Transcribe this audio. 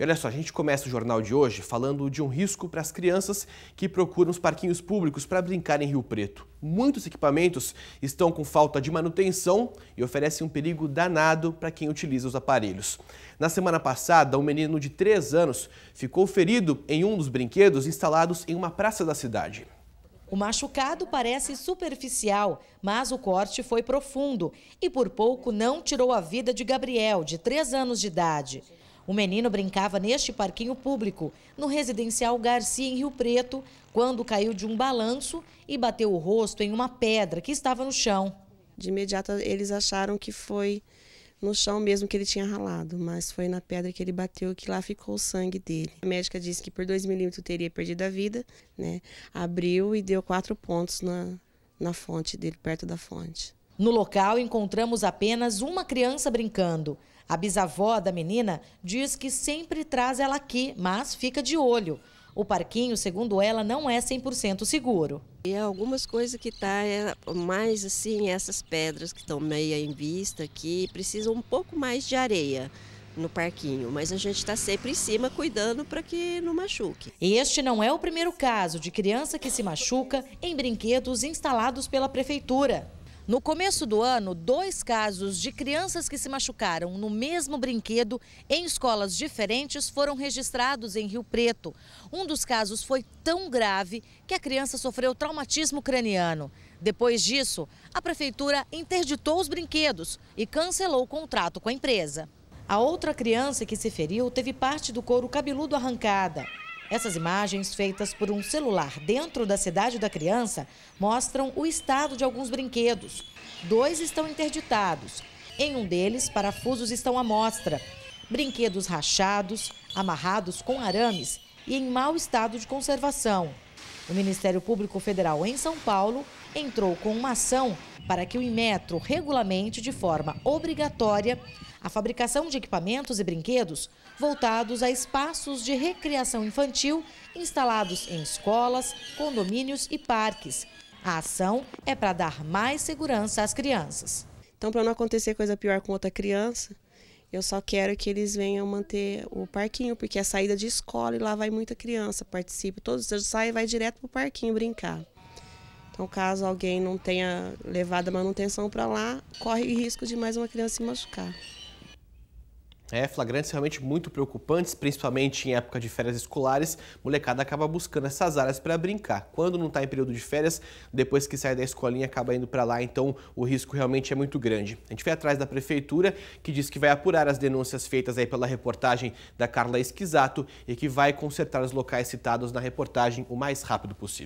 E olha só, a gente começa o jornal de hoje falando de um risco para as crianças que procuram os parquinhos públicos para brincar em Rio Preto. Muitos equipamentos estão com falta de manutenção e oferecem um perigo danado para quem utiliza os aparelhos. Na semana passada, um menino de 3 anos ficou ferido em um dos brinquedos instalados em uma praça da cidade. O machucado parece superficial, mas o corte foi profundo e por pouco não tirou a vida de Gabriel, de 3 anos de idade. O menino brincava neste parquinho público, no residencial Garcia, em Rio Preto, quando caiu de um balanço e bateu o rosto em uma pedra que estava no chão. De imediato, eles acharam que foi no chão mesmo que ele tinha ralado, mas foi na pedra que ele bateu que lá ficou o sangue dele. A médica disse que por 2 milímetros teria perdido a vida, né? Abriu e deu quatro pontos na, na fonte dele, perto da fonte. No local, encontramos apenas uma criança brincando. A bisavó da menina diz que sempre traz ela aqui, mas fica de olho. O parquinho, segundo ela, não é 100% seguro. E algumas coisas que tá é, mais assim, essas pedras que estão meia em vista aqui, precisam um pouco mais de areia no parquinho, mas a gente está sempre em cima cuidando para que não machuque. Este não é o primeiro caso de criança que se machuca em brinquedos instalados pela prefeitura. No começo do ano, dois casos de crianças que se machucaram no mesmo brinquedo em escolas diferentes foram registrados em Rio Preto. Um dos casos foi tão grave que a criança sofreu traumatismo craniano. Depois disso, a prefeitura interditou os brinquedos e cancelou o contrato com a empresa. A outra criança que se feriu teve parte do couro cabeludo arrancada. Essas imagens, feitas por um celular dentro da cidade da criança, mostram o estado de alguns brinquedos. Dois estão interditados. Em um deles, parafusos estão à mostra. Brinquedos rachados, amarrados com arames e em mau estado de conservação. O Ministério Público Federal em São Paulo entrou com uma ação para que o Inmetro regulamente de forma obrigatória a fabricação de equipamentos e brinquedos voltados a espaços de recreação infantil instalados em escolas, condomínios e parques. A ação é para dar mais segurança às crianças. Então, para não acontecer coisa pior com outra criança, eu só quero que eles venham manter o parquinho, porque é saída de escola e lá vai muita criança, participa. Todos os dias sai e vai direto para o parquinho brincar. Então, caso alguém não tenha levado a manutenção para lá, corre risco de mais uma criança se machucar. É, flagrantes é realmente muito preocupantes, principalmente em época de férias escolares. Molecada acaba buscando essas áreas para brincar. Quando não está em período de férias, depois que sai da escolinha acaba indo para lá, então o risco realmente é muito grande. A gente vai atrás da prefeitura, que diz que vai apurar as denúncias feitas aí pela reportagem da Carla Esquisato e que vai consertar os locais citados na reportagem o mais rápido possível.